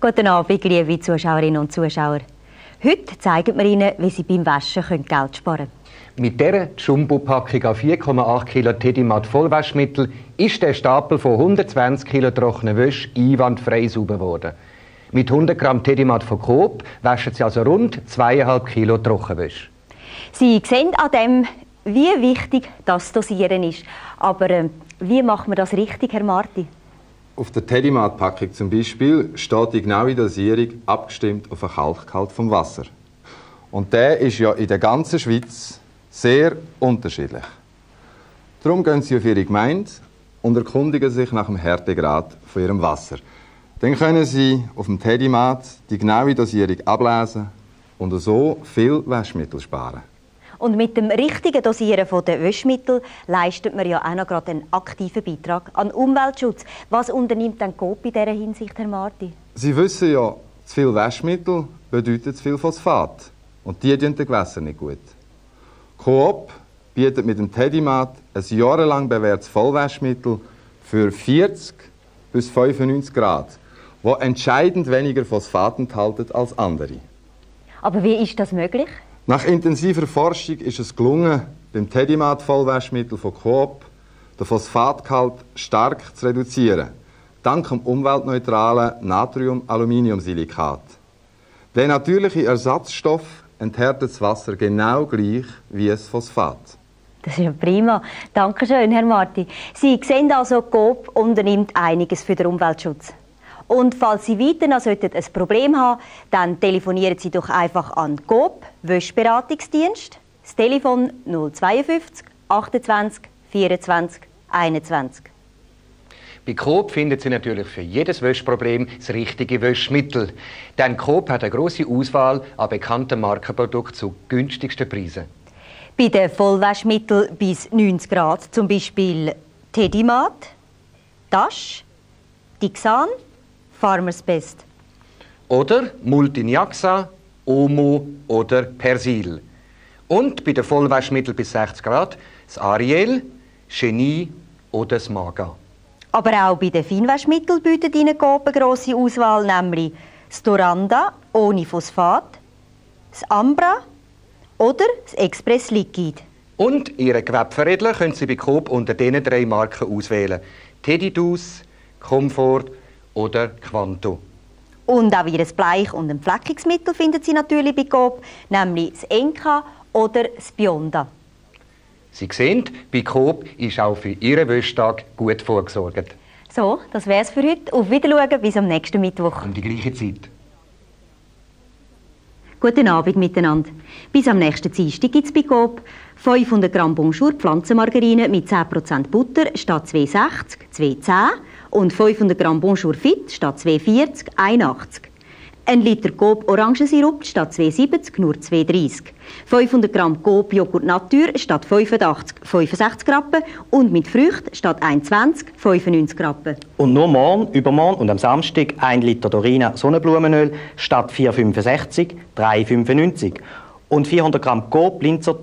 Guten Abend, liebe Zuschauerinnen und Zuschauer. Heute zeigen wir Ihnen, wie Sie beim Waschen Geld sparen können. Mit dieser Jumbo-Packung an 4,8 Kilo Tedimat Vollwaschmittel ist der Stapel von 120 Kilo trockenen Wäsche einwandfrei sauber geworden. Mit 100 Gramm Tedimat von Coop waschen Sie also rund 2,5 Kilo Trockenwäsche. Sie sehen an dem, wie wichtig das Dosieren ist. Aber äh, wie machen wir das richtig, Herr Martin? Auf der Tedimat-Packung zum Beispiel steht die genaue Dosierung abgestimmt auf den Kalkgehalt vom Wasser. Und der ist ja in der ganzen Schweiz sehr unterschiedlich. Darum gehen Sie auf Ihre Gemeinde und erkundigen sich nach dem Härtegrad von Ihrem Wasser. Dann können Sie auf dem Tedimat die genaue Dosierung ablesen und so viel Waschmittel sparen. Und mit dem richtigen Dosieren der Waschmittel leistet man ja auch noch gerade einen aktiven Beitrag an Umweltschutz. Was unternimmt denn Coop in dieser Hinsicht, Herr Martin? Sie wissen ja, zu viel Waschmittel bedeutet zu viel Phosphat. Und die tun den Gewässern nicht gut. Coop bietet mit dem Tedimat ein jahrelang bewährtes Vollwaschmittel für 40 bis 95 Grad, wo entscheidend weniger Phosphat enthalten als andere. Aber wie ist das möglich? Nach intensiver Forschung ist es gelungen, dem Tedimat-Vollwaschmittel von Coop den Phosphatgehalt stark zu reduzieren, dank dem umweltneutralen Natrium-Aluminiumsilikat. Der natürliche Ersatzstoff enthält das Wasser genau gleich wie es Phosphat. Das ist ja prima. Dankeschön, Herr Marti. Sie sehen also, Coop unternimmt einiges für den Umweltschutz. Und falls Sie weiter noch sollten ein Problem haben, dann telefonieren Sie doch einfach an GOB, Wäschberatungsdienst, das Telefon 052 28 24 21. Bei Coop finden Sie natürlich für jedes Wäschproblem das richtige Wäschmittel. Denn Coop hat eine große Auswahl an bekannten Markenprodukten zu günstigsten Preisen. Bei den Vollwäschmitteln bis 90 Grad, zum Beispiel Tedimat, Tasch, Dixan, Farmers Best. Oder Multiniaxa, Omo oder Persil. Und bei den Vollwaschmitteln bis 60 Grad das Ariel, Genie oder das Maga. Aber auch bei den Feinwaschmitteln bietet Ihnen Coop eine grosse Auswahl, nämlich das Doranda ohne Phosphat, das Ambra oder das Express Liquid. Und Ihre Gewebveredler können Sie bei Coop unter diesen drei Marken auswählen. Teddy Comfort oder Quanto. Und auch ihr Bleich- und Entfleckungsmittel finden Sie natürlich bei Coop, nämlich das Enka oder das Bionda. Sie sehen, bei Coop ist auch für Ihren Wäschtag gut vorgesorgt. So, das wär's für heute. Auf Wiedersehen bis am nächsten Mittwoch. Um die gleiche Zeit. Guten Abend miteinander. Bis am nächsten Dienstag gibt es bei Coop 500 Gramm Bonjour Pflanzenmargarine mit 10% Butter statt 2,60, 2,10 und 500 Gramm Bonjour Fit statt 2,40 81. Ein Liter Coop Orangensirup statt 2,70 nur 2,30. 500 Gramm Coop Joghurt Natur statt 85 65 Rappen und mit Früchten statt 1,20 95 Rappen. Und nur morgen, übermorgen und am Samstag 1 Liter Dorina Sonnenblumenöl statt 4,65 3,95 und 400 Gramm Coop Linzer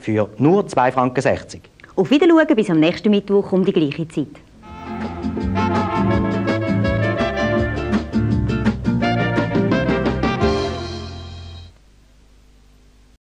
für nur 2,60 Franken. Auf Wiedersehen bis am nächsten Mittwoch um die gleiche Zeit.